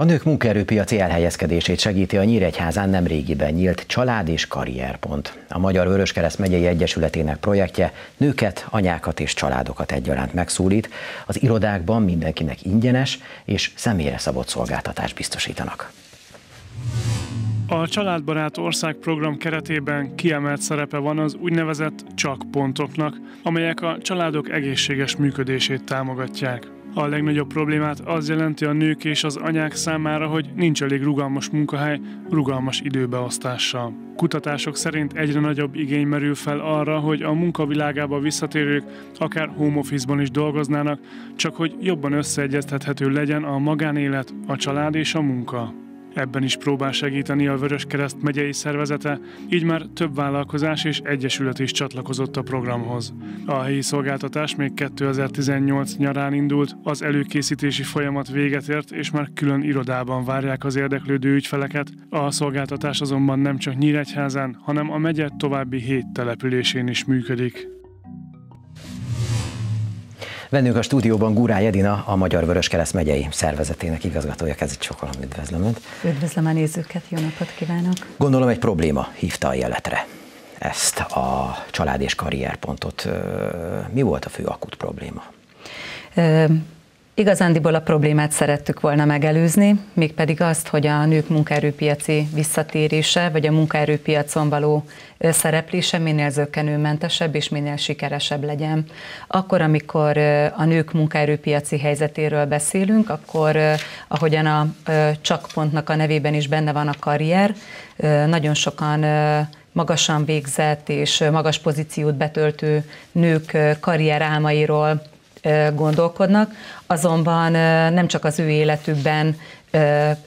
A nők munkaerőpiaci elhelyezkedését segíti a Nyíregyházán nemrégiben nyílt Család és Karrierpont. A Magyar Vöröskereszt megyei egyesületének projektje nőket, anyákat és családokat egyaránt megszólít. Az irodákban mindenkinek ingyenes és személyre szabott szolgáltatást biztosítanak. A Családbarát Ország program keretében kiemelt szerepe van az úgynevezett csak pontoknak, amelyek a családok egészséges működését támogatják. A legnagyobb problémát az jelenti a nők és az anyák számára, hogy nincs elég rugalmas munkahely, rugalmas időbeosztással. Kutatások szerint egyre nagyobb igény merül fel arra, hogy a munkavilágába visszatérők akár home office-ban is dolgoznának, csak hogy jobban összeegyeztethető legyen a magánélet, a család és a munka. Ebben is próbál segíteni a Vöröskereszt megyei szervezete, így már több vállalkozás és egyesület is csatlakozott a programhoz. A helyi szolgáltatás még 2018 nyarán indult, az előkészítési folyamat véget ért, és már külön irodában várják az érdeklődő ügyfeleket. A szolgáltatás azonban nem csak Nyíregyházán, hanem a megye további hét településén is működik. Vennünk a stúdióban Gúrály Edina, a Magyar Kereszt megyei szervezetének igazgatója. Kezdjük sokan, üdvözlöm Önt. Üdvözlöm a nézőket, jó napot kívánok. Gondolom egy probléma hívta a jeletre ezt a család és karrierpontot. Mi volt a fő akut probléma? Igazándiból a problémát szerettük volna megelőzni, mégpedig azt, hogy a nők munkaerőpiaci visszatérése, vagy a munkaerőpiacon való szereplése minél zökkenőmentesebb és minél sikeresebb legyen. Akkor, amikor a nők munkaerőpiaci helyzetéről beszélünk, akkor ahogyan a csakpontnak a nevében is benne van a karrier, nagyon sokan magasan végzett és magas pozíciót betöltő nők karrierálmairól gondolkodnak, azonban nem csak az ő életükben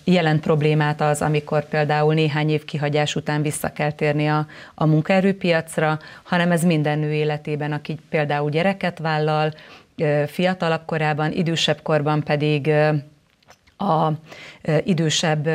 jelent problémát az, amikor például néhány év kihagyás után vissza kell térni a, a munkaerőpiacra, hanem ez minden nő életében, aki például gyereket vállal, fiatalabb korában, idősebb korban pedig a idősebb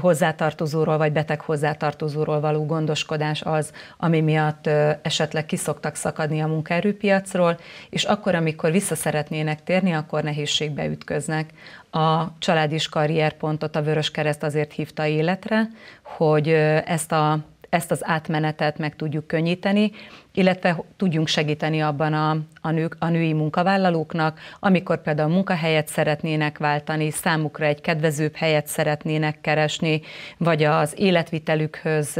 hozzátartozóról vagy beteg hozzátartozóról való gondoskodás az, ami miatt esetleg kiszoktak szakadni a munkaerőpiacról, és akkor, amikor vissza szeretnének térni, akkor nehézségbe ütköznek. A család és karrierpontot a Vörös Kereszt azért hívta életre, hogy ezt a ezt az átmenetet meg tudjuk könnyíteni, illetve tudjunk segíteni abban a, a, nők, a női munkavállalóknak, amikor például munkahelyet szeretnének váltani, számukra egy kedvezőbb helyet szeretnének keresni, vagy az életvitelükhöz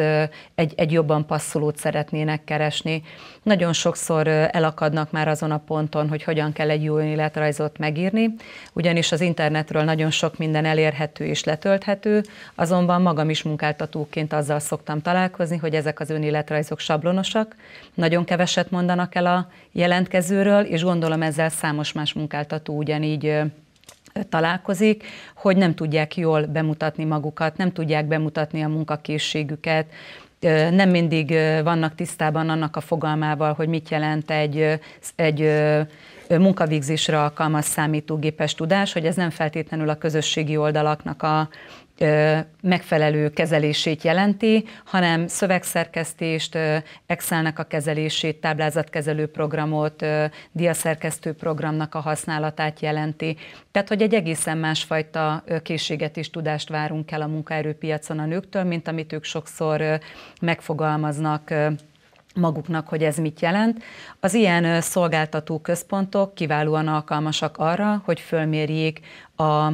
egy, egy jobban passzolót szeretnének keresni. Nagyon sokszor elakadnak már azon a ponton, hogy hogyan kell egy jó életrajzot megírni, ugyanis az internetről nagyon sok minden elérhető és letölthető, azonban magam is munkáltatóként azzal szoktam találkozni, hogy ezek az önéletrajzok sablonosak, nagyon keveset mondanak el a jelentkezőről, és gondolom ezzel számos más munkáltató ugyanígy találkozik, hogy nem tudják jól bemutatni magukat, nem tudják bemutatni a munkakészségüket, nem mindig vannak tisztában annak a fogalmával, hogy mit jelent egy, egy munkavégzésre alkalmas számítógépes tudás, hogy ez nem feltétlenül a közösségi oldalaknak a, megfelelő kezelését jelenti, hanem szövegszerkesztést, Excelnek a kezelését, táblázatkezelő programot, diaszerkesztő programnak a használatát jelenti. Tehát, hogy egy egészen másfajta készséget és tudást várunk el a munkaerőpiacon a nőktől, mint amit ők sokszor megfogalmaznak maguknak, hogy ez mit jelent. Az ilyen szolgáltató központok kiválóan alkalmasak arra, hogy fölmérjék a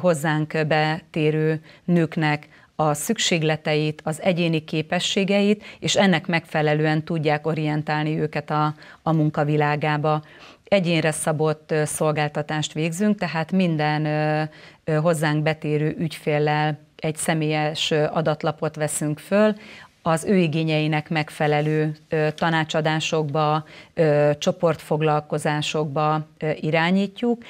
hozzánk betérő nőknek a szükségleteit, az egyéni képességeit, és ennek megfelelően tudják orientálni őket a, a munkavilágába. Egyénre szabott szolgáltatást végzünk, tehát minden hozzánk betérő ügyféllel egy személyes adatlapot veszünk föl, az ő igényeinek megfelelő tanácsadásokba, csoportfoglalkozásokba irányítjuk.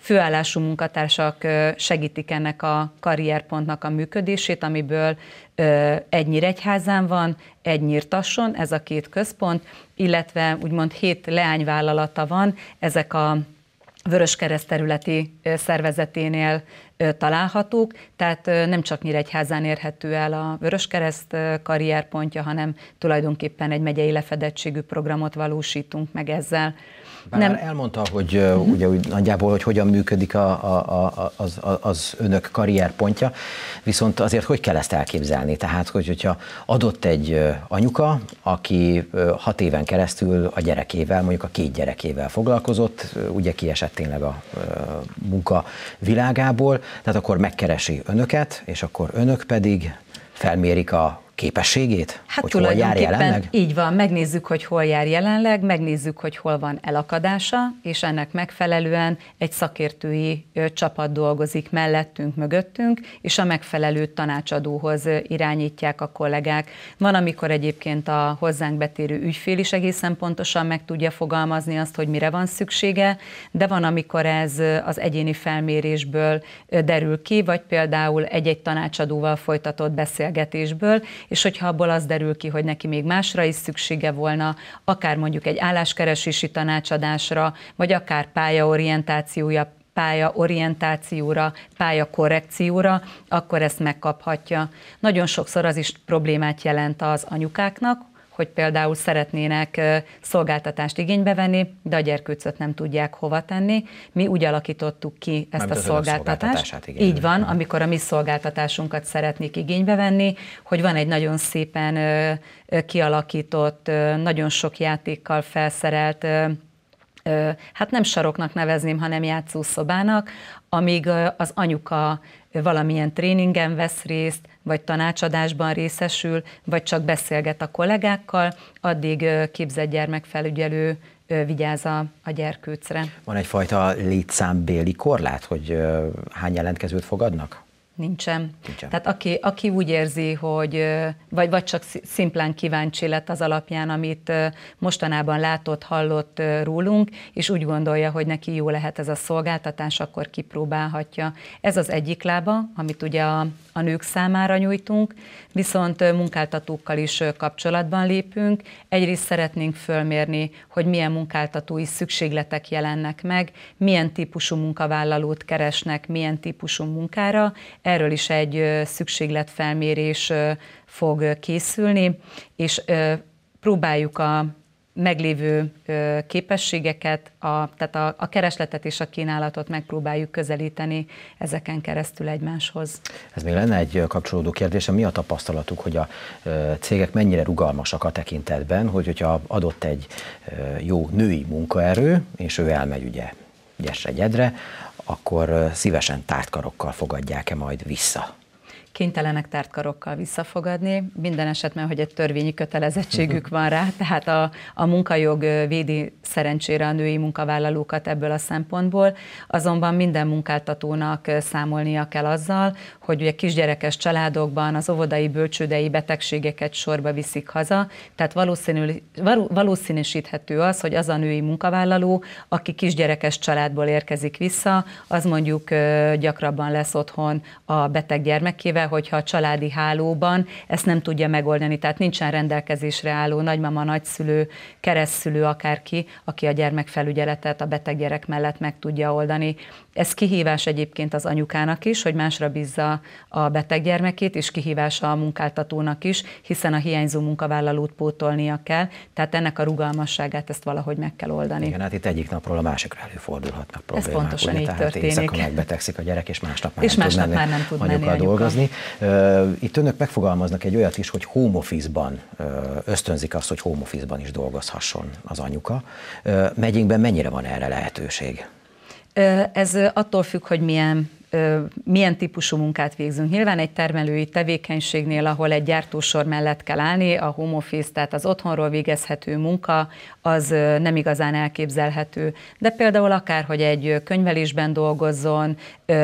Főállású munkatársak segítik ennek a karrierpontnak a működését, amiből egy Nyíregyházán van, egy Nyírtasson, ez a két központ, illetve úgymond hét leányvállalata van, ezek a Vöröskereszt területi szervezeténél találhatók, tehát nem csak Nyíregyházán érhető el a Vöröskereszt karrierpontja, hanem tulajdonképpen egy megyei lefedettségű programot valósítunk meg ezzel. Bár nem. elmondta, hogy uh-huh. ugye úgy nagyjából, hogy hogyan működik a, a, a, az, az önök karrierpontja, viszont azért hogy kell ezt elképzelni? Tehát, hogy, hogyha adott egy anyuka, aki hat éven keresztül a gyerekével, mondjuk a két gyerekével foglalkozott, ugye kiesett tényleg a munka világából, tehát akkor megkeresi önöket, és akkor önök pedig felmérik a képességét? Hát hogy hol jár jelenleg? Így van, megnézzük, hogy hol jár jelenleg, megnézzük, hogy hol van elakadása, és ennek megfelelően egy szakértői csapat dolgozik mellettünk, mögöttünk, és a megfelelő tanácsadóhoz irányítják a kollégák. Van, amikor egyébként a hozzánk betérő ügyfél is egészen pontosan meg tudja fogalmazni azt, hogy mire van szüksége, de van, amikor ez az egyéni felmérésből derül ki, vagy például egy-egy tanácsadóval folytatott beszélgetésből, és hogyha abból az derül ki, hogy neki még másra is szüksége volna, akár mondjuk egy álláskeresési tanácsadásra, vagy akár pályaorientációja, pályaorientációra, pályakorrekcióra, akkor ezt megkaphatja. Nagyon sokszor az is problémát jelent az anyukáknak, hogy például szeretnének szolgáltatást igénybe venni, de a gyerkőcöt nem tudják hova tenni. Mi úgy alakítottuk ki ezt nem a szolgáltatást. A Így van, amikor a mi szolgáltatásunkat szeretnék igénybe venni, hogy van egy nagyon szépen kialakított, nagyon sok játékkal felszerelt hát nem saroknak nevezném, hanem játszószobának, amíg az anyuka valamilyen tréningen vesz részt, vagy tanácsadásban részesül, vagy csak beszélget a kollégákkal, addig képzett gyermekfelügyelő vigyáz a, a gyerkőcre. Van egyfajta létszámbéli korlát, hogy hány jelentkezőt fogadnak? Nincsen. Nincsen. Tehát aki, aki úgy érzi, hogy vagy, vagy csak szimplán kíváncsi lett az alapján, amit mostanában látott, hallott rólunk, és úgy gondolja, hogy neki jó lehet ez a szolgáltatás, akkor kipróbálhatja. Ez az egyik lába, amit ugye a, a nők számára nyújtunk, viszont munkáltatókkal is kapcsolatban lépünk. Egyrészt szeretnénk fölmérni, hogy milyen munkáltatói szükségletek jelennek meg, milyen típusú munkavállalót keresnek, milyen típusú munkára, Erről is egy szükségletfelmérés fog készülni, és próbáljuk a meglévő képességeket, a, tehát a, a keresletet és a kínálatot megpróbáljuk közelíteni ezeken keresztül egymáshoz. Ez még lenne egy kapcsolódó kérdés, mi a tapasztalatuk, hogy a cégek mennyire rugalmasak a tekintetben, hogy, hogyha adott egy jó női munkaerő, és ő elmegy ugye egyes egyedre, akkor szívesen tártkarokkal fogadják-e majd vissza? kénytelenek tárt karokkal visszafogadni, minden esetben, hogy egy törvényi kötelezettségük van rá, tehát a, a munkajog védi szerencsére a női munkavállalókat ebből a szempontból, azonban minden munkáltatónak számolnia kell azzal, hogy ugye kisgyerekes családokban az óvodai, bölcsődei betegségeket sorba viszik haza, tehát valószínű, valószínűsíthető az, hogy az a női munkavállaló, aki kisgyerekes családból érkezik vissza, az mondjuk gyakrabban lesz otthon a beteg gyermekével, kivéve, hogyha a családi hálóban ezt nem tudja megoldani, tehát nincsen rendelkezésre álló nagymama, nagyszülő, keresztszülő, akárki, aki a gyermekfelügyeletet a beteg gyerek mellett meg tudja oldani. Ez kihívás egyébként az anyukának is, hogy másra bízza a beteg gyermekét, és kihívás a munkáltatónak is, hiszen a hiányzó munkavállalót pótolnia kell, tehát ennek a rugalmasságát ezt valahogy meg kell oldani. Igen, hát itt egyik napról a másikra előfordulhatnak problémák. Ez pontosan ugye, így tehát történik. Éjszaka megbetegszik a gyerek, és másnap már és nem másnap tud menni, már nem tud menni dolgozni. Itt önök megfogalmaznak egy olyat is, hogy home office-ban ösztönzik azt, hogy home office-ban is dolgozhasson az anyuka. Megyünkben mennyire van erre lehetőség? Ez attól függ, hogy milyen milyen típusú munkát végzünk. Nyilván egy termelői tevékenységnél, ahol egy gyártósor mellett kell állni, a home office, tehát az otthonról végezhető munka, az nem igazán elképzelhető. De például akár, hogy egy könyvelésben dolgozzon,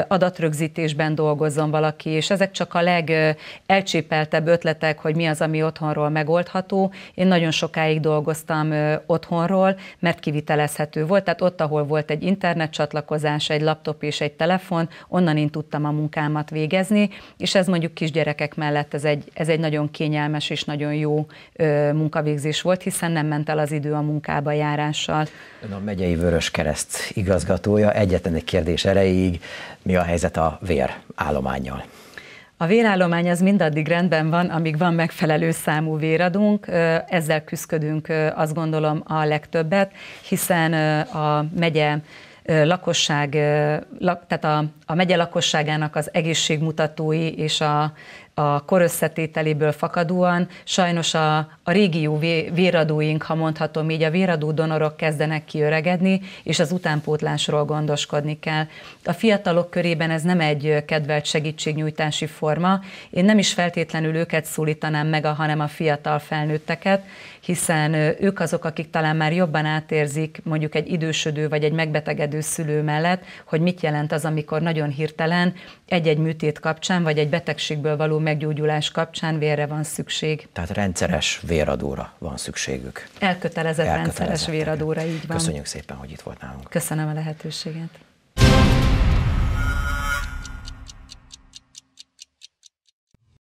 adatrögzítésben dolgozzon valaki, és ezek csak a legelcsépeltebb ötletek, hogy mi az, ami otthonról megoldható. Én nagyon sokáig dolgoztam otthonról, mert kivitelezhető volt, tehát ott, ahol volt egy internetcsatlakozás, egy laptop és egy telefon, onnan én tudtam a munkámat végezni, és ez mondjuk kisgyerekek mellett ez egy, ez egy nagyon kényelmes és nagyon jó ö, munkavégzés volt, hiszen nem ment el az idő a munkába járással. Ön a megyei Kereszt igazgatója, egyetlen egy kérdés erejéig, mi a helyzet a vér állományjal? A vérállomány az mindaddig rendben van, amíg van megfelelő számú véradunk. Ezzel küzdködünk, azt gondolom, a legtöbbet, hiszen a megye lakosság, tehát a, a megye lakosságának az egészségmutatói és a a korösszetételéből fakadóan sajnos a, a régió véradóink, ha mondhatom így, a véradó donorok kezdenek kiöregedni, és az utánpótlásról gondoskodni kell. A fiatalok körében ez nem egy kedvelt segítségnyújtási forma. Én nem is feltétlenül őket szólítanám meg, hanem a fiatal felnőtteket, hiszen ők azok, akik talán már jobban átérzik mondjuk egy idősödő vagy egy megbetegedő szülő mellett, hogy mit jelent az, amikor nagyon hirtelen egy-egy műtét kapcsán, vagy egy betegségből való meggyógyulás kapcsán vérre van szükség. Tehát rendszeres véradóra van szükségük. Elkötelezett, Elkötelezett rendszeres véradóra, így van. Köszönjük szépen, hogy itt volt nálunk. Köszönöm a lehetőséget.